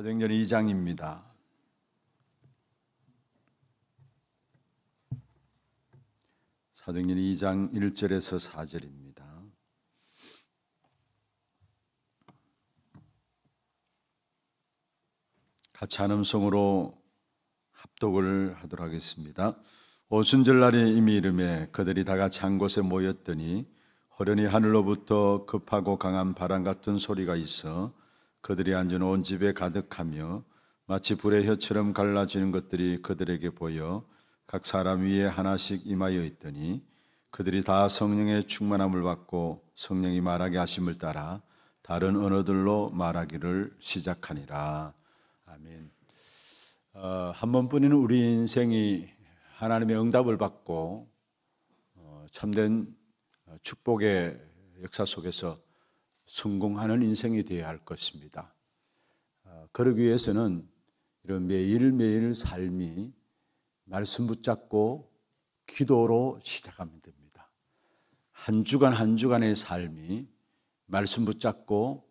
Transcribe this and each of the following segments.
사도행전 2장입니다. 사도행전 2장 1절에서 4절입니다. 같이 한 음성으로 합독을 하도록 하겠습니다. 오순절날이 이미 이름에 그들이 다 같이 한 곳에 모였더니 호련히 하늘로부터 급하고 강한 바람 같은 소리가 있어 그들이 앉은 온 집에 가득하며 마치 불의 혀처럼 갈라지는 것들이 그들에게 보여 각 사람 위에 하나씩 임하여 있더니 그들이 다 성령의 충만함을 받고 성령이 말하게 하심을 따라 다른 언어들로 말하기를 시작하니라. 아멘. 어, 한 번뿐인 우리 인생이 하나님의 응답을 받고 어, 참된 어, 축복의 역사 속에서 성공하는 인생이 되어야 할 것입니다. 어, 그러기 위해서는 이런 매일매일 삶이 말씀 붙잡고 기도로 시작하면 됩니다. 한 주간 한 주간의 삶이 말씀 붙잡고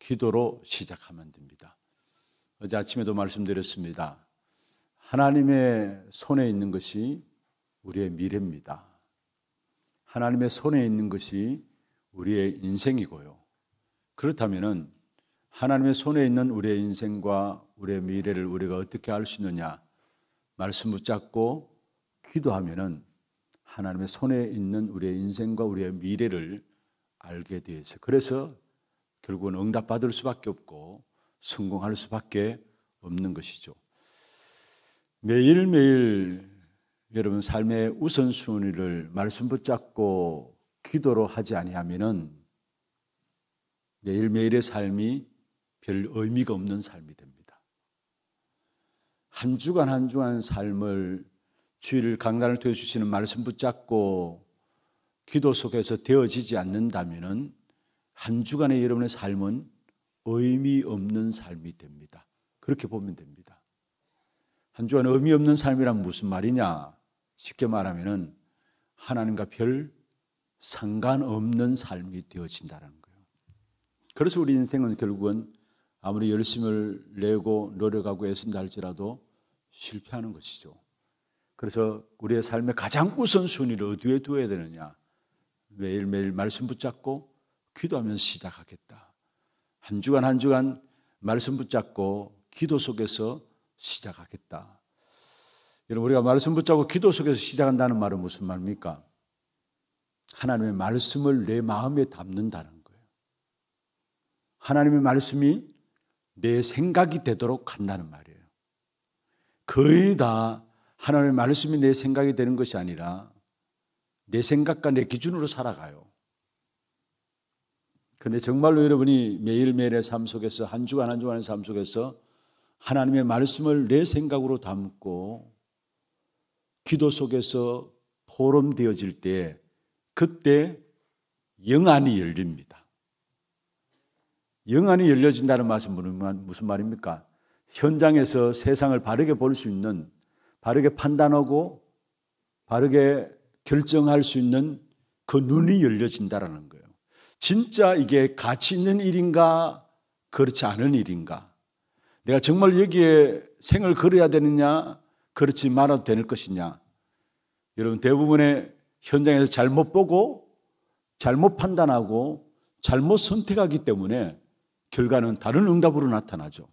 기도로 시작하면 됩니다. 어제 아침에도 말씀드렸습니다. 하나님의 손에 있는 것이 우리의 미래입니다. 하나님의 손에 있는 것이 우리의 인생이고요. 그렇다면은 하나님의 손에 있는 우리의 인생과 우리의 미래를 우리가 어떻게 알 수 있느냐? 말씀 붙잡고 기도하면은 하나님의 손에 있는 우리의 인생과 우리의 미래를 알게 되어서 그래서 결국은 응답받을 수밖에 없고 성공할 수밖에 없는 것이죠. 매일매일 여러분 삶의 우선순위를 말씀 붙잡고 기도로 하지 아니하면은 매일매일의 삶이 별 의미가 없는 삶이 됩니다. 한 주간 한 주간 삶을 주일 강단을 통해 주시는 말씀 붙잡고 기도 속에서 되어지지 않는다면 한 주간의 여러분의 삶은 의미 없는 삶이 됩니다. 그렇게 보면 됩니다. 한 주간 의미 없는 삶이란 무슨 말이냐? 쉽게 말하면 하나님과 별 상관없는 삶이 되어진다는 그래서 우리 인생은 결국은 아무리 열심을 내고 노력하고 애쓴다 할지라도 실패하는 것이죠. 그래서 우리의 삶의 가장 우선순위를 어디에 두어야 되느냐. 매일매일 말씀 붙잡고 기도하면 시작하겠다. 한 주간 한 주간 말씀 붙잡고 기도 속에서 시작하겠다. 여러분, 우리가 말씀 붙잡고 기도 속에서 시작한다는 말은 무슨 말입니까? 하나님의 말씀을 내 마음에 담는다는 하나님의 말씀이 내 생각이 되도록 한다는 말이에요. 거의 다 하나님의 말씀이 내 생각이 되는 것이 아니라 내 생각과 내 기준으로 살아가요. 근데 정말로 여러분이 매일매일의 삶 속에서 한 주간 한 주간의 삶 속에서 하나님의 말씀을 내 생각으로 담고 기도 속에서 포럼되어질 때 그때 영안이 열립니다. 영안이 열려진다는 말씀은 무슨 말입니까? 현장에서 세상을 바르게 볼 수 있는, 바르게 판단하고, 바르게 결정할 수 있는 그 눈이 열려진다라는 거예요. 진짜 이게 가치 있는 일인가, 그렇지 않은 일인가. 내가 정말 여기에 생을 걸어야 되느냐, 그렇지 말아도 될 것이냐. 여러분, 대부분의 현장에서 잘못 보고, 잘못 판단하고, 잘못 선택하기 때문에 결과는 다른 응답으로 나타나죠.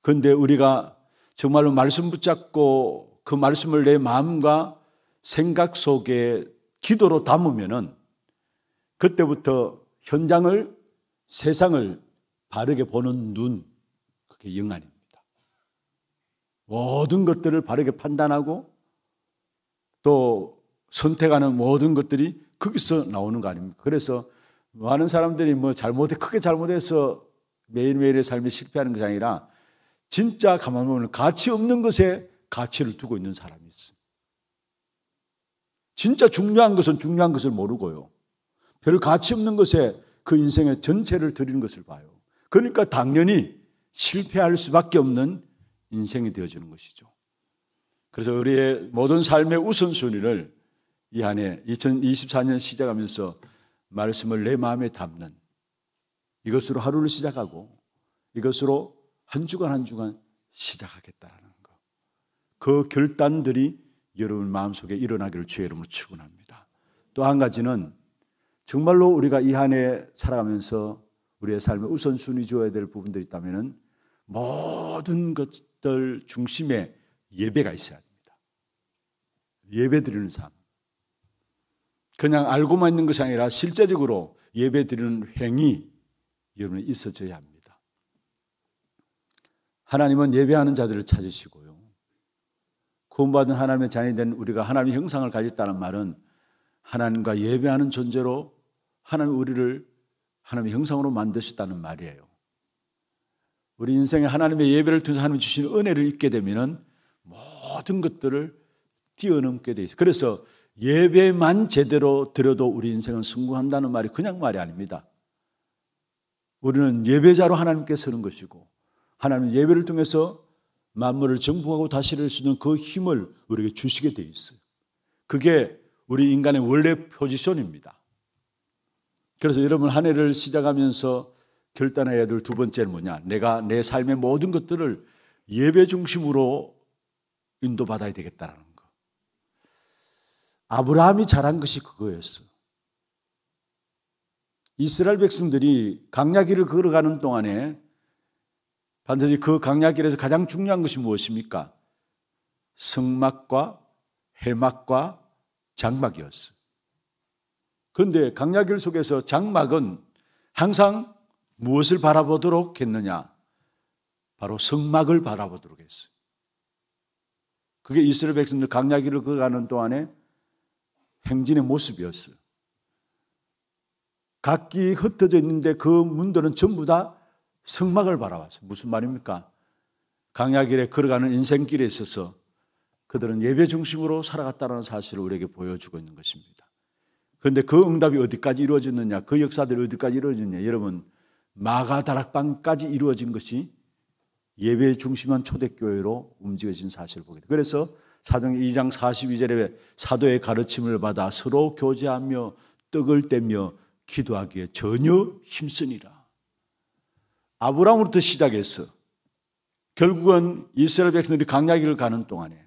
그런데 우리가 정말로 말씀 붙잡고 그 말씀을 내 마음과 생각 속에 기도로 담으면은 그때부터 현장을 세상을 바르게 보는 눈 그게 영안입니다. 모든 것들을 바르게 판단하고 또 선택하는 모든 것들이 거기서 나오는 거 아닙니까? 그래서 많은 사람들이 뭐 잘못해 크게 잘못해서 매일매일의 삶에 실패하는 것이 아니라 진짜 가만 보면 가치 없는 것에 가치를 두고 있는 사람이 있습니다. 진짜 중요한 것은 중요한 것을 모르고요. 별 가치 없는 것에 그 인생의 전체를 드리는 것을 봐요. 그러니까 당연히 실패할 수밖에 없는 인생이 되어지는 것이죠. 그래서 우리의 모든 삶의 우선순위를 이 안에 2024년 시작하면서 말씀을 내 마음에 담는 이것으로 하루를 시작하고 이것으로 한 주간 한 주간 시작하겠다라는 것. 그 결단들이 여러분 마음속에 일어나기를 주의 이름으로 축원합니다. 또 한 가지는 정말로 우리가 이한해 살아가면서 우리의 삶에 우선순위 줘야 될 부분들이 있다면은 모든 것들 중심에 예배가 있어야 됩니다. 예배 드리는 삶. 그냥 알고만 있는 것이 아니라 실제적으로 예배 드리는 행위, 여러분이 있어져야 합니다. 하나님은 예배하는 자들을 찾으시고요. 구원받은 하나님의 자녀 된 우리가 하나님의 형상을 가졌다는 말은 하나님과 예배하는 존재로 하나님 우리를 하나님의 형상으로 만드셨다는 말이에요. 우리 인생에 하나님의 예배를 통해서 하나님 주신 은혜를 입게 되면은 모든 것들을 뛰어넘게 돼 있어요. 그래서 예배만 제대로 드려도 우리 인생은 성공한다는 말이 그냥 말이 아닙니다. 우리는 예배자로 하나님께 서는 것이고 하나님 예배를 통해서 만물을 정복하고 다스릴 수 있는 그 힘을 우리에게 주시게 돼 있어요. 그게 우리 인간의 원래 포지션입니다. 그래서 여러분 한 해를 시작하면서 결단해야 될 두 번째는 뭐냐? 내가 내 삶의 모든 것들을 예배 중심으로 인도받아야 되겠다라는 거. 아브라함이 잘한 것이 그거였어. 이스라엘 백성들이 강야길을 걸어가는 동안에 반드시 그 강야길에서 가장 중요한 것이 무엇입니까? 성막과 해막과 장막이었어. 그런데 강야길 속에서 장막은 항상 무엇을 바라보도록 했느냐? 바로 성막을 바라보도록 했어. 그게 이스라엘 백성들 강야길을 걸어가는 동안에 행진의 모습이었어 각기 흩어져 있는데 그 문들은 전부 다 성막을 바라봤어요. 무슨 말입니까? 강야길에 걸어가는 인생길에 있어서 그들은 예배 중심으로 살아갔다는 사실을 우리에게 보여주고 있는 것입니다. 그런데 그 응답이 어디까지 이루어졌느냐, 그 역사들이 어디까지 이루어졌냐, 여러분, 마가 다락방까지 이루어진 것이 예배 중심한 초대교회로 움직여진 사실을 보게 돼. 그래서 사정행 2장 42절에 사도의 가르침을 받아 서로 교제하며 떡을 떼며 기도하기에 전혀 힘쓰니라. 아브라함부터 시작해서 결국은 이스라엘 백성들이 강야기를 가는 동안에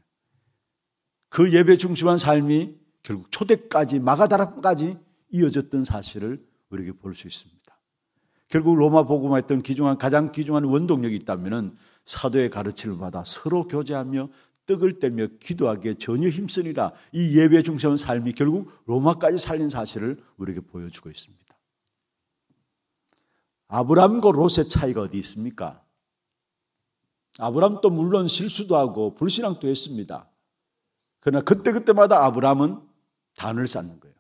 그 예배 중심한 삶이 결국 초대까지 마가다락까지 이어졌던 사실을 우리에게 볼 수 있습니다. 결국 로마 복음화 했던 기중한 가장 기중한 원동력이 있다면은 사도의 가르침을 받아 서로 교제하며 떡을 떼며 기도하기에 전혀 힘쓰니라 이 예배 중심의 삶이 결국 로마까지 살린 사실을 우리에게 보여주고 있습니다. 아브람과 롯의 차이가 어디 있습니까? 아브람도 물론 실수도 하고 불신앙도 했습니다. 그러나 그때그때마다 아브람은 단을 쌓는 거예요.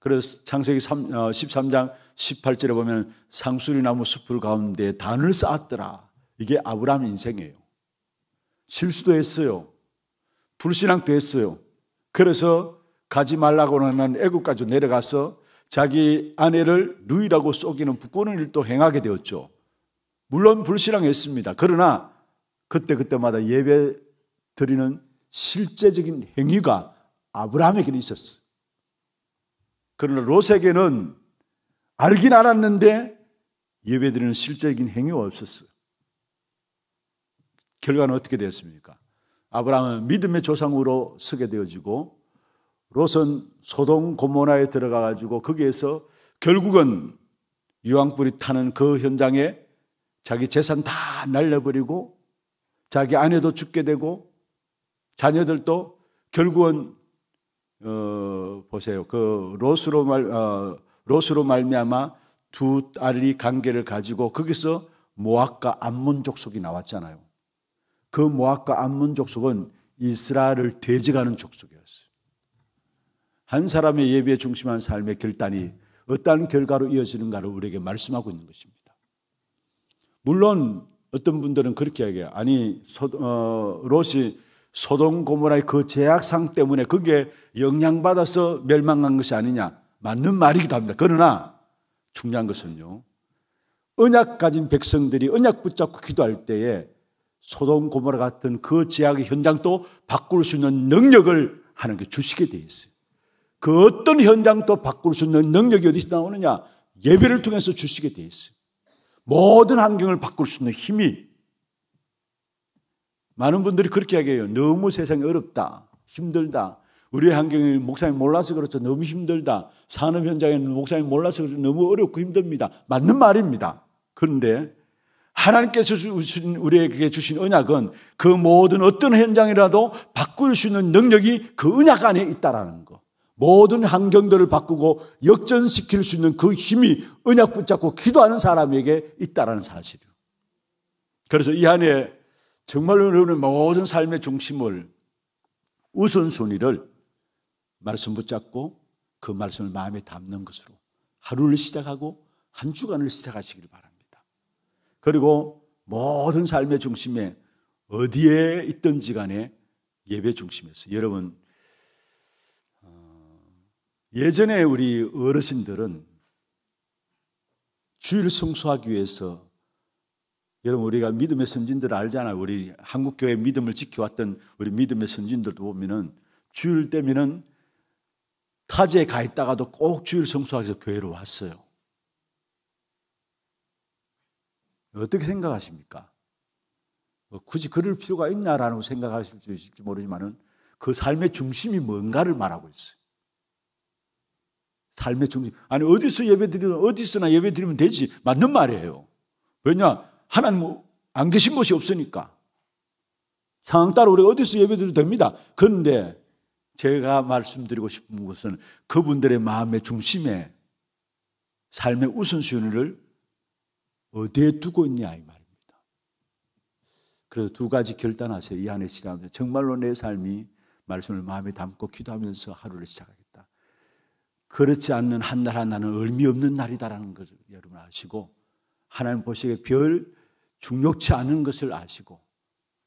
그래서 창세기 3, 13장 18절에 보면 상수리 나무 숲을 가운데 단을 쌓았더라. 이게 아브람 인생이에요. 실수도 했어요. 불신앙도 했어요. 그래서 가지 말라고 하는 애국까지 내려가서 자기 아내를 누이라고 속이는 부끄러운 일도 행하게 되었죠. 물론 불신앙했습니다. 그러나 그때그때마다 예배 드리는 실제적인 행위가 아브라함에게는 있었어. 요 그러나 롯에게는 알긴 알았는데 예배 드리는 실제적인 행위가 없었어요. 결과는 어떻게 되었습니까? 아브라함은 믿음의 조상으로 쓰게 되어지고 롯은 소동 고모나에 들어가 가지고 거기에서 결국은 유황불이 타는 그 현장에 자기 재산 다 날려버리고 자기 아내도 죽게 되고 자녀들도 결국은 어, 보세요 그 롯으로 말 어, 롯으로 말미암아 두 딸이 관계를 가지고 거기서 모압과 암몬 족속이 나왔잖아요. 그 모압과 암몬 족속은 이스라엘을 돼지가는 족속이었어요. 한 사람의 예배에 중심한 삶의 결단이 어떠 결과로 이어지는가를 우리에게 말씀하고 있는 것입니다. 물론 어떤 분들은 그렇게 얘기해요. 아니, 소, 어, 롯이 소돔 고모라의 그 제약상 때문에 그게 영향받아서 멸망한 것이 아니냐. 맞는 말이기도 합니다. 그러나 중요한 것은요. 언약 가진 백성들이 언약 붙잡고 기도할 때에 소돔 고모라 같은 그제약의 현장도 바꿀 수 있는 능력을 하는게 주시게 돼 있어요. 그 어떤 현장도 바꿀 수 있는 능력이 어디서 나오느냐? 예배를 통해서 주시게 돼 있어요. 모든 환경을 바꿀 수 있는 힘이 많은 분들이 그렇게 이야기해요. 너무 세상이 어렵다. 힘들다. 우리 환경이 목사님 몰라서 그렇죠. 너무 힘들다. 산업 현장에는 목사님 몰라서 그렇죠. 너무 어렵고 힘듭니다. 맞는 말입니다. 그런데 하나님께서 주신 우리에게 주신 은약은그 모든 어떤 현장이라도 바꿀 수 있는 능력이 그은약 안에 있다라는 거. 모든 환경들을 바꾸고 역전시킬 수 있는 그 힘이 은약 붙잡고 기도하는 사람에게 있다라는 사실이에요. 그래서 이 안에 정말 여러분의 모든 삶의 중심을 우선순위를 말씀 붙잡고 그 말씀을 마음에 담는 것으로 하루를 시작하고 한 주간을 시작하시길 바랍니다. 그리고 모든 삶의 중심에 어디에 있든지 간에 예배 중심에서 여러분 어, 예전에 우리 어르신들은 주일 성수하기 위해서 여러분 우리가 믿음의 선진들 알잖아요. 우리 한국 교회 믿음을 지켜왔던 우리 믿음의 선진들도 보면은 주일 때면은 타지에 가 있다가도 꼭 주일 성수하기 위해서 교회로 왔어요. 어떻게 생각하십니까? 뭐 굳이 그럴 필요가 있나라고 생각하실 수 있을지 모르지만그 삶의 중심이 뭔가를 말하고 있어요. 삶의 중심. 아니, 어디서 예배 드리면, 어디서나 예배 드리면 되지. 맞는 말이에요. 왜냐? 하나님 안 계신 곳이 없으니까. 상황 따라 우리가 어디서 예배 드려도 됩니다. 그런데 제가 말씀드리고 싶은 것은 그분들의 마음의 중심에 삶의 우선순위를 어디에 두고 있냐 이 말입니다. 그래서 두 가지 결단하세요. 이 안에 지나면 정말로 내 삶이 말씀을 마음에 담고 기도하면서 하루를 시작하겠다. 그렇지 않는 한날 하나는 의미 없는 날이다라는 것을 여러분 아시고 하나님 보시기에 별 중요치 않은 것을 아시고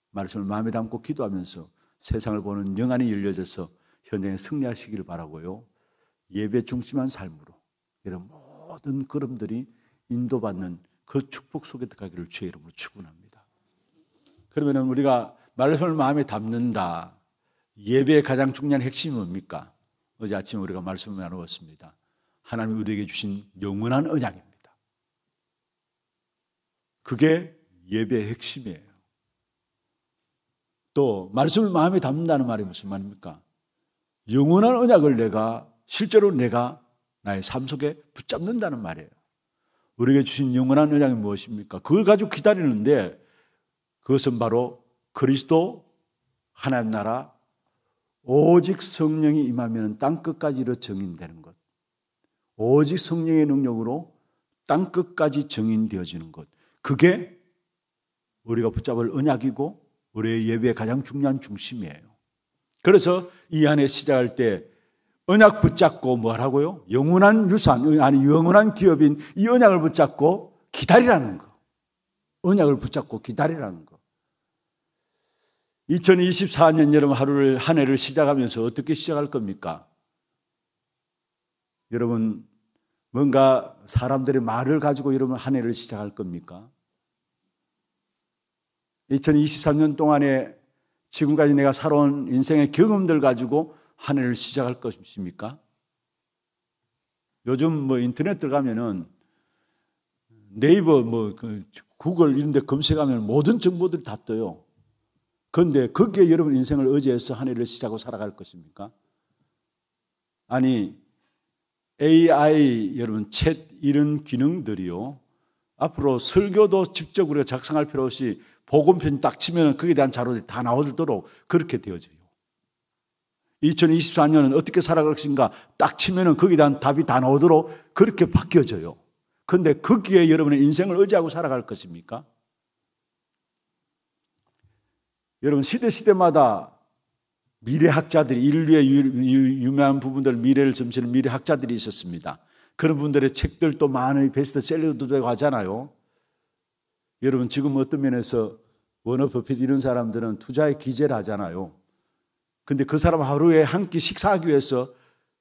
말씀을 마음에 담고 기도하면서 세상을 보는 영안이 열려져서 현장에 승리하시기를 바라고요. 예배 중심한 삶으로 이런 모든 걸음들이 인도받는 그 축복 속에 들어가기를 주의 이름으로 축원합니다. 그러면 우리가 말씀을 마음에 담는다. 예배의 가장 중요한 핵심이 뭡니까? 어제 아침에 우리가 말씀을 나누었습니다. 하나님 우리에게 주신 영원한 언약입니다. 그게 예배의 핵심이에요. 또 말씀을 마음에 담는다는 말이 무슨 말입니까? 영원한 언약을 내가 실제로 내가 나의 삶 속에 붙잡는다는 말이에요. 우리에게 주신 영원한 은약이 무엇입니까? 그걸 가지고 기다리는데 그것은 바로 그리스도 하나님 나라 오직 성령이 임하면 땅끝까지 이 정인되는 것. 오직 성령의 능력으로 땅끝까지 정인되어지는 것. 그게 우리가 붙잡을 언약이고 우리의 예배의 가장 중요한 중심이에요. 그래서 이 안에 시작할 때 언약 붙잡고 뭘하고요 영원한 유산, 아니 영원한 기업인 이 언약을 붙잡고 기다리라는 거. 언약을 붙잡고 기다리라는 거. 2024년 여러 하루를 한 해를 시작하면서 어떻게 시작할 겁니까? 여러분 뭔가 사람들의 말을 가지고 여러분 한 해를 시작할 겁니까? 2023년 동안에 지금까지 내가 살아온 인생의 경험들 가지고 한 해를 시작할 것입니까? 요즘 뭐 인터넷 들어가면은 네이버 뭐 그 구글 이런 데 검색하면 모든 정보들이 다 떠요. 그런데 거기에 여러분 인생을 의지해서 한 해를 시작하고 살아갈 것입니까? 아니, AI 여러분 챗 이런 기능들이요. 앞으로 설교도 직접 우리가 작성할 필요 없이 복음편 딱 치면 거기에 대한 자료들이 다 나오도록 그렇게 되어져요. 2024년은 어떻게 살아갈 것인가 딱 치면은 거기에 대한 답이 다 나오도록 그렇게 바뀌어져요. 근데 거기에 여러분의 인생을 의지하고 살아갈 것입니까? 여러분 시대시대마다 미래학자들이 인류의 유, 명한 부분들 미래를 점치는 미래학자들이 있었습니다. 그런 분들의 책들도 많이 베스트셀러도 되고 하잖아요. 여러분 지금 어떤 면에서 워너 퍼핏 이런 사람들은 투자의 기재를 하잖아요. 근데 그 사람 하루에 한 끼 식사하기 위해서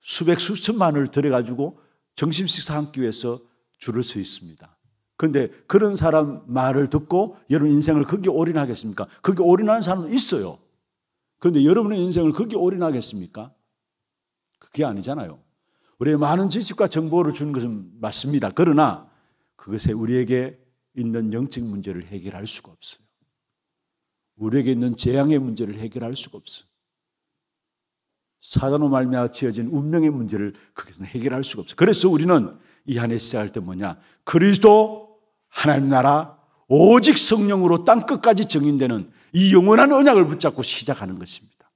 수백 수천만을 들여가지고 정심 식사하기 위해서 줄을 서 있습니다. 근데 그런 사람 말을 듣고 여러분 인생을 거기에 올인하겠습니까? 거기에 올인하는 사람은 있어요. 그런데 여러분의 인생을 거기에 올인하겠습니까? 그게 아니잖아요. 우리의 많은 지식과 정보를 주는 것은 맞습니다. 그러나 그것에 우리에게 있는 영적 문제를 해결할 수가 없어요. 우리에게 있는 재앙의 문제를 해결할 수가 없어요. 사단으로 말미암아 지어진 운명의 문제를 거기서 해결할 수가 없어 그래서 우리는 이 안에 있어야 할 때 뭐냐? 그리스도 하나님 나라 오직 성령으로 땅 끝까지 정인되는 이 영원한 언약을 붙잡고 시작하는 것입니다.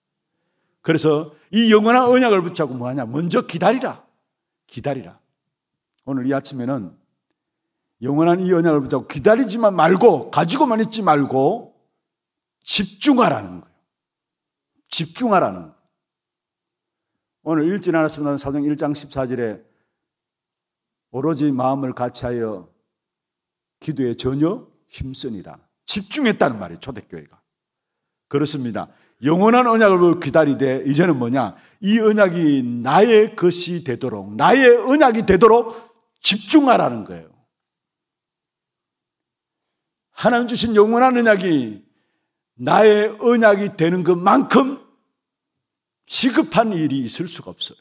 그래서 이 영원한 언약을 붙잡고 뭐하냐? 먼저 기다리라. 기다리라. 오늘 이 아침에는 영원한 이 언약을 붙잡고 기다리지만 말고 가지고만 있지 말고 집중하라는 거예요. 집중하라는 거예요. 오늘 읽진 않았습니다. 사정 1장 14절에 오로지 마음을 같이하여 기도에 전혀 힘쓰니라. 집중했다는 말이에요. 초대교회가. 그렇습니다. 영원한 언약을 기다리되 이제는 뭐냐? 이 언약이 나의 것이 되도록 나의 언약이 되도록 집중하라는 거예요. 하나님 주신 영원한 언약이 나의 언약이 되는 것만큼 시급한 일이 있을 수가 없어요.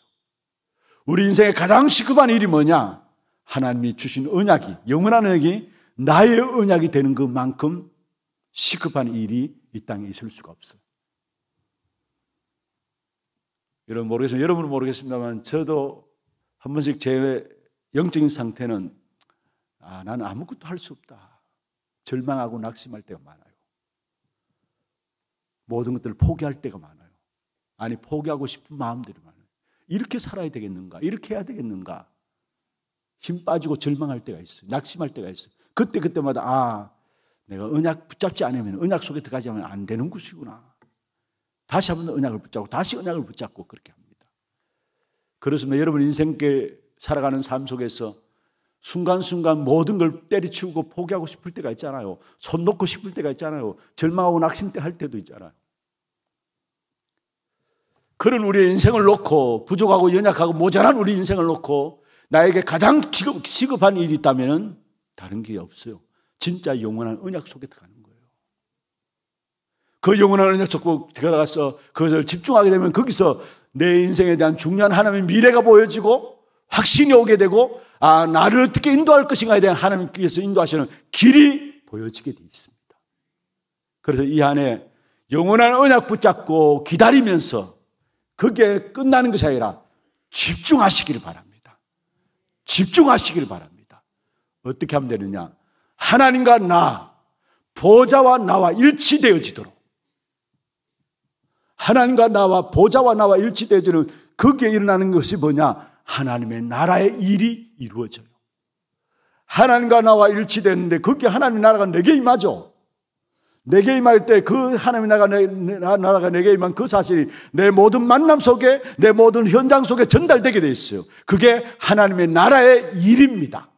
우리 인생의 가장 시급한 일이 뭐냐? 하나님이 주신 언약이, 영원한 언약이 나의 언약이 되는 것만큼 시급한 일이 이 땅에 있을 수가 없어요. 여러분 모르겠어요 여러분은 모르겠습니다만 저도 한 번씩 제 영적인 상태는 아, 나는 아무것도 할 수 없다. 절망하고 낙심할 때가 많아요. 모든 것들을 포기할 때가 많아요. 아니 포기하고 싶은 마음들이 많아요. 이렇게 살아야 되겠는가? 이렇게 해야 되겠는가? 힘 빠지고 절망할 때가 있어요. 낙심할 때가 있어요. 그때 그때마다 아 내가 은약 붙잡지 않으면 은약 속에 들어가지 않으면 안 되는 것이구나 다시 한 번은약을 붙잡고 다시 은약을 붙잡고 그렇게 합니다. 그렇습니다. 여러분 인생께 살아가는 삶 속에서 순간순간 모든 걸때려치우고 포기하고 싶을 때가 있잖아요. 손 놓고 싶을 때가 있잖아요. 절망하고 낙심때 할 때도 있잖아요. 그런 우리의 인생을 놓고 부족하고 연약하고 모자란 우리 인생을 놓고 나에게 가장 지급, 시급한 일이 있다면 다른 게 없어요. 진짜 영원한 은약 속에 들어가는 거예요. 그 영원한 은약 속에 들어가서 그것을 집중하게 되면 거기서 내 인생에 대한 중요한 하나님의 미래가 보여지고 확신이 오게 되고 아 나를 어떻게 인도할 것인가에 대한 하나님께서 인도하시는 길이 보여지게 돼 있습니다. 그래서 이 안에 영원한 언약 붙잡고 기다리면서 그게 끝나는 것이 아니라 집중하시길 바랍니다. 집중하시기 바랍니다. 어떻게 하면 되느냐? 하나님과 나, 보좌와 나와 일치되어지도록. 하나님과 나와 보좌와 나와 일치되어지는 거기 일어나는 것이 뭐냐? 하나님의 나라의 일이 이루어져요. 하나님과 나와 일치되는데 그게 하나님 나라가 내게 임하죠. 내게 임할 때 그하나님 나라가, 내, 나라가 내게 임한 그 사실이 내 모든 만남 속에 내 모든 현장 속에 전달되게 돼 있어요. 그게 하나님의 나라의 일입니다.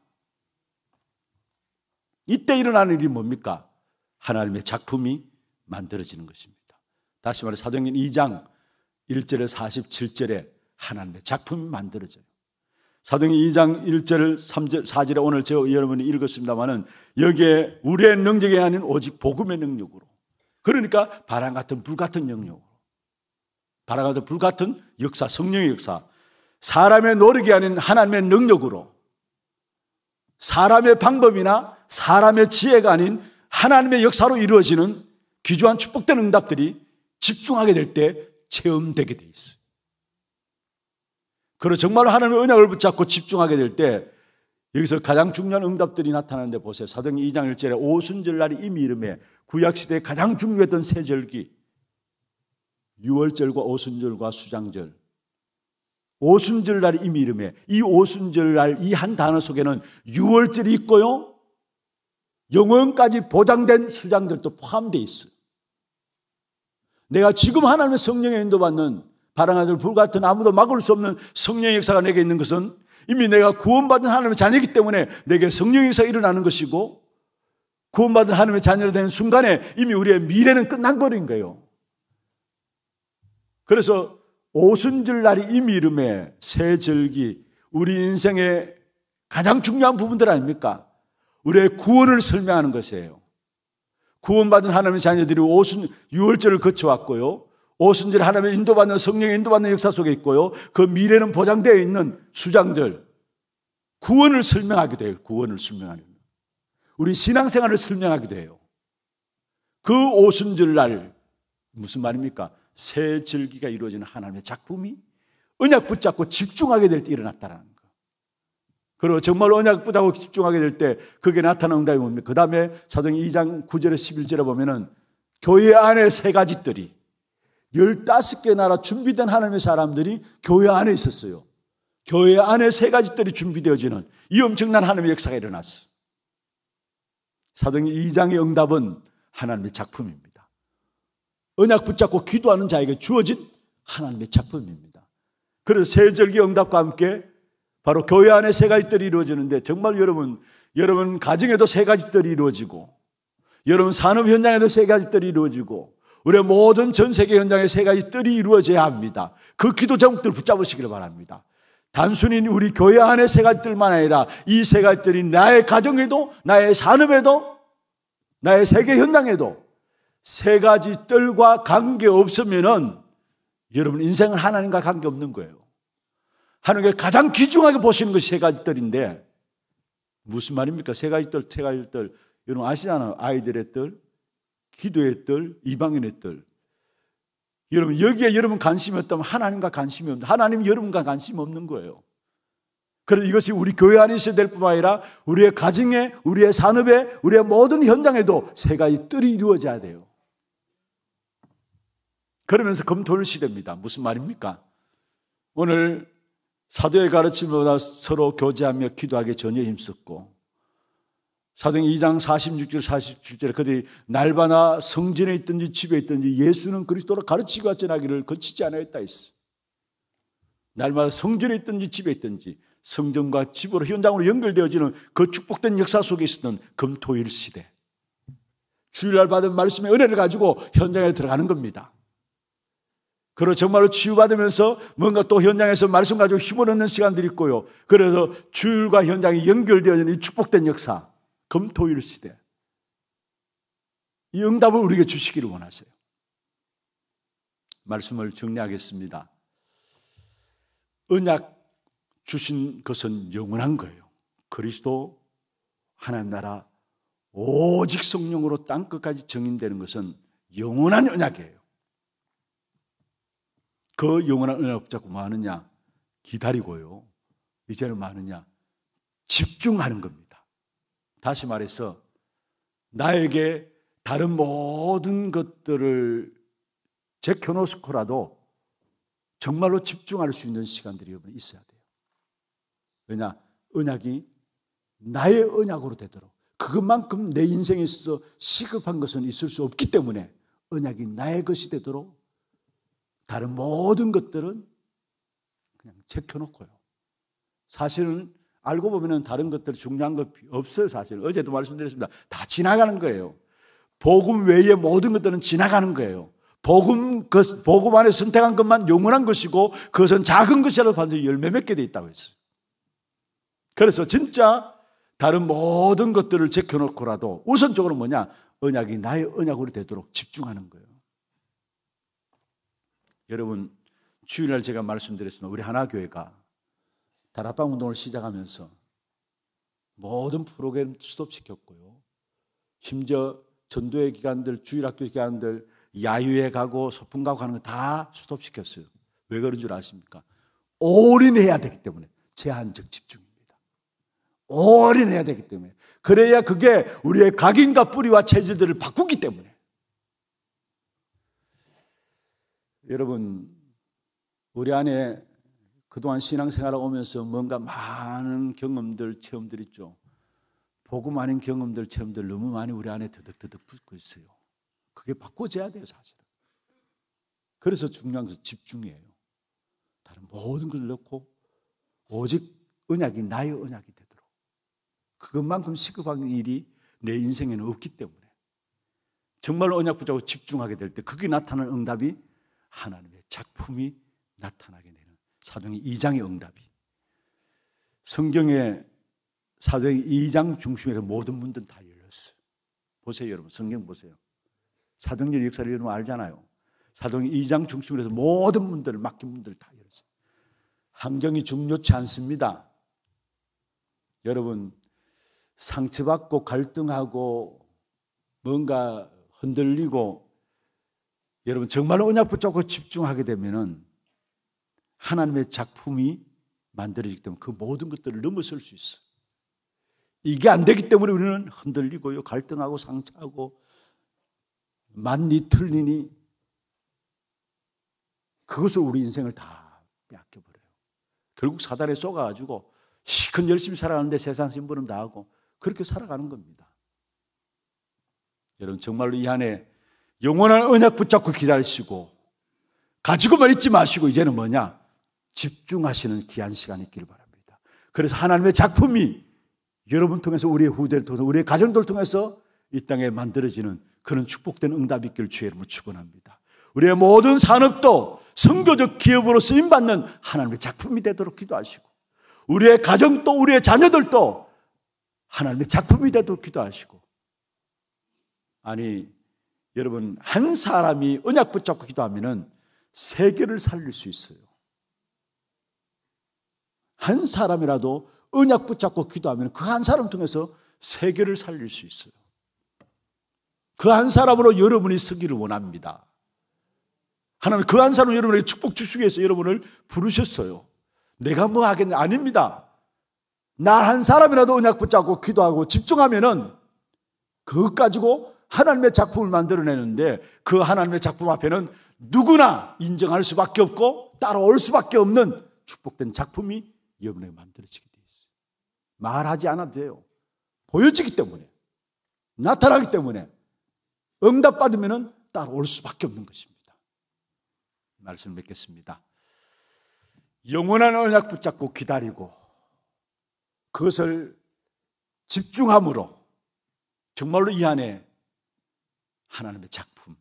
이때 일어나는 일이 뭡니까? 하나님의 작품이 만들어지는 것입니다. 다시 말해 사도행전 2장 1절에 47절에 하나님의 작품이 만들어져요. 사도행 2장 1절 3절 4절에 오늘 제가 여러분이 읽었습니다마는 여기에 우리의 능력이 아닌 오직 복음의 능력으로 그러니까 바람 같은 불 같은 영역으로 바람 같은 불 같은 역사 성령의 역사 사람의 노력이 아닌 하나님의 능력으로 사람의 방법이나 사람의 지혜가 아닌 하나님의 역사로 이루어지는 귀중한 축복된 응답들이 집중하게 될 때 체험되게 돼 있어요. 그리고 정말 하나님의 언약을 붙잡고 집중하게 될 때 여기서 가장 중요한 응답들이 나타나는데 보세요. 사도행 2장 1절에 오순절 날이 이미 이름에 구약 시대에 가장 중요했던 세 절기 6월절과 오순절과 수장절 오순절 날이 이미 이름에 이 오순절 날 이 한 단어 속에는 6월절이 있고요. 영원까지 보장된 수장들도 포함되어 있어요. 내가 지금 하나님의 성령의 인도받는 바람아들 불같은 아무도 막을 수 없는 성령 의 역사가 내게 있는 것은 이미 내가 구원받은 하나님의 자녀이기 때문에 내게 성령 역사가 일어나는 것이고 구원받은 하나님의 자녀로 된 순간에 이미 우리의 미래는 끝난 거인 거예요. 그래서 오순절 날이 이미 이름에 새 절기 우리 인생의 가장 중요한 부분들 아닙니까? 우리의 구원을 설명하는 것이에요. 구원받은 하나님의 자녀들이 오순 6월절을 거쳐왔고요. 오순절 하나님의 인도받는 성령의 인도받는 역사 속에 있고요. 그 미래는 보장되어 있는 수장절 구원을 설명하게 돼요. 구원을 설명하는 우리 신앙생활을 설명하게 돼요. 그 오순절 날 무슨 말입니까? 새 절기가 이루어지는 하나님의 작품이 언약 붙잡고 집중하게 될 때 일어났다라는 거. 그리고 정말 언약 붙잡고 집중하게 될 때 그게 나타나는 응답이 뭡니까? 그 다음에 사도행 2장 9절에 11절에 보면은 교회 안에 세 가지들이 15개 나라 준비된 하나님의 사람들이 교회 안에 있었어요. 교회 안에 세 가지 들이 준비되어지는 이 엄청난 하나님의 역사가 일어났어. 사도행 2장의 응답은 하나님의 작품입니다. 언약 붙잡고 기도하는 자에게 주어진 하나님의 작품입니다. 그래서 세절기 응답과 함께 바로 교회 안에 세 가지 들이 이루어지는데 정말 여러분, 여러분 가정에도 세 가지 들이 이루어지고 여러분 산업 현장에도 세 가지 들이 이루어지고 우리 모든 전 세계 현장의세 가지 뜰이 이루어져야 합니다. 그 기도 제목들 붙잡으시기를 바랍니다. 단순히 우리 교회 안에 세 가지 뜰만 아니라 이 세 가지 뜰이 나의 가정에도, 나의 산업에도, 나의 세계 현장에도 세 가지 뜰과 관계 없으면은 여러분 인생은 하나님과 관계 없는 거예요. 하나님께 가장 귀중하게 보시는 것이 세 가지 뜰인데 무슨 말입니까? 세 가지 뜰, 세 가지 뜰. 여러분 아시잖아요. 아이들의 뜰, 기도의 뜰, 이방인의 뜰. 여러분, 여기에 여러분 관심이 없다면 하나님과 관심이 없는, 하나님 여러분과 관심 없는 거예요. 그래서 이것이 우리 교회 안에 있어야 될 뿐만 아니라 우리의 가정에, 우리의 산업에, 우리의 모든 현장에도 세 가지 뜰이 이루어져야 돼요. 그러면서 검토를 시대니다 무슨 말입니까? 오늘 사도의 가르침보다 서로 교제하며 기도하기 전혀 힘썼고 사도행 2장 46절 47절에 그들이 날바나 성전에 있든지 집에 있든지 예수는 그리스도로 가르치고 왔전하기를 거치지 않아였다 했어. 날마다 성전에 있든지 집에 있든지 성전과 집으로 현장으로 연결되어지는 그 축복된 역사 속에 있었던 금토일 시대. 주일날 받은 말씀의 은혜를 가지고 현장에 들어가는 겁니다. 그리고 정말로 치유받으면서 뭔가 또 현장에서 말씀 가지고 힘을 얻는 시간들이 있고요. 그래서 주일과 현장이 연결되어지는 이 축복된 역사. 금토일 시대 이 응답을 우리에게 주시기를 원하세요. 말씀을 정리하겠습니다. 언약 주신 것은 영원한 거예요. 그리스도 하나님 나라 오직 성령으로 땅 끝까지 정인되는 것은 영원한 언약이에요. 그 영원한 은혜 붙잡고 뭐 하느냐? 기다리고요. 이제는 뭐 하느냐? 집중하는 겁니다. 다시 말해서 나에게 다른 모든 것들을 제켜놓고라도 정말로 집중할 수 있는 시간들이 여러분 있어야 돼요. 왜냐? 언약이 나의 언약으로 되도록 그것만큼 내 인생에 있어서 시급한 것은 있을 수 없기 때문에 언약이 나의 것이 되도록 다른 모든 것들은 그냥 제껴놓고요. 사실은 알고 보면 다른 것들 중요한 거 없어요, 사실. 어제도 말씀드렸습니다. 다 지나가는 거예요. 복음 외에 모든 것들은 지나가는 거예요. 복음, 그, 복음 안에 선택한 것만 영원한 것이고 그것은 작은 것이라도 반드시 열매 맺게 돼 있다고 했어요. 그래서 진짜 다른 모든 것들을 제껴놓고라도 우선적으로 뭐냐? 언약이 나의 언약으로 되도록 집중하는 거예요. 여러분, 주일날 제가 말씀드렸습니다 우리 하나교회가 다락방 운동을 시작하면서 모든 프로그램 수업시켰고요. 심지어 전도회 기관들, 주일학교 기관들, 야유회 가고 소풍 가고 하는 거 다 수업시켰어요. 왜 그런 줄 아십니까? 올인해야 되기 때문에 제한적 집중입니다. 올인해야 되기 때문에 그래야 그게 우리의 각인과 뿌리와 체질들을 바꾸기 때문에 여러분 우리 안에 그동안 신앙생활을 오면서 뭔가 많은 경험들, 체험들 있죠. 복음 아닌 경험들, 체험들 너무 많이 우리 안에 드득드득 붙고 있어요. 그게 바꿔져야 돼요, 사실은. 그래서 중요한 것은 집중이에요. 다른 모든 걸 넣고 오직 언약이 나의 언약이 되도록 그것만큼 시급한 일이 내 인생에는 없기 때문에 정말 언약 붙잡고 집중하게 될 때 그게 나타나는 응답이 하나님의 작품이 나타나게 사도행 2장의 응답이 성경의 사도행 2장 중심에서 모든 문들은 다열렸어 보세요, 여러분. 성경 보세요. 사도행전 역사를 여러분 알잖아요. 사도행 2장 중심으로 해서 모든 문들을 막힌 문들을 다열었어 환경이 중요치 않습니다. 여러분 상처받고 갈등하고 뭔가 흔들리고 여러분 정말 언약 붙잡고 집중하게 되면은 하나님의 작품이 만들어지기 때문에 그 모든 것들을 넘어설 수 있어. 이게 안 되기 때문에 우리는 흔들리고요, 갈등하고 상처하고 만니 틀리니 그것을 우리 인생을 다빼겨버려요 결국 사단에 쏘가가지고 시큰 열심히 살아가는데 세상 신분은 다 하고 그렇게 살아가는 겁니다. 여러분 정말로 이 안에 영원한 언약 붙잡고 기다리시고 가지고만 있지 마시고 이제는 뭐냐? 집중하시는 귀한 시간이 있기를 바랍니다. 그래서 하나님의 작품이 여러분 통해서 우리의 후대를 통해서 우리의 가정들을 통해서 이 땅에 만들어지는 그런 축복된 응답이 있기를 주의 이름으로 축원합니다. 우리의 모든 산업도 성교적 기업으로 쓰임받는 하나님의 작품이 되도록 기도하시고 우리의 가정도 우리의 자녀들도 하나님의 작품이 되도록 기도하시고 아니 여러분 한 사람이 언약 붙잡고 기도하면 세계를 살릴 수 있어요. 한 사람이라도 은약 붙잡고 기도하면 그 한 사람 통해서 세계를 살릴 수 있어요. 그 한 사람으로 여러분이 서기를 원합니다. 하나님 그 한 사람 으로 여러분에게 축복 주시기 위해서 여러분을 부르셨어요. 내가 뭐 하겠냐? 아닙니다. 나 한 사람이라도 은약 붙잡고 기도하고 집중하면은 그것 가지고 하나님의 작품을 만들어내는데 그 하나님의 작품 앞에는 누구나 인정할 수밖에 없고 따라올 수밖에 없는 축복된 작품이 여러분에게 만들어지게 돼 있어요. 말하지 않아도 돼요. 보여지기 때문에 나타나기 때문에 응답 받으면따로올 수밖에 없는 것입니다. 말씀 을 맺겠습니다. 영원한 언약 붙잡고 기다리고 그것을 집중함으로 정말로 이 안에 하나님의 작품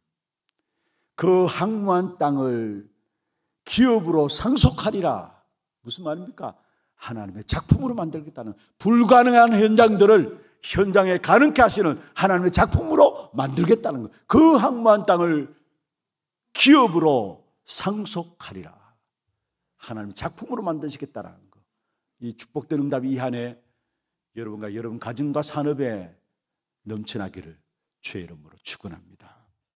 그 항무한 땅을 기업으로 상속하리라 무슨 말입니까? 하나님의 작품으로 만들겠다는 불가능한 현장들을 현장에 가능케 하시는 하나님의 작품으로 만들겠다는 것. 그 항무한 땅을 기업으로 상속하리라. 하나님의 작품으로 만드시겠다는 것. 이 축복된 응답이 이 안에 여러분과 여러분 가정과 산업에 넘쳐나기를 죄의 이름으로 축원합니다.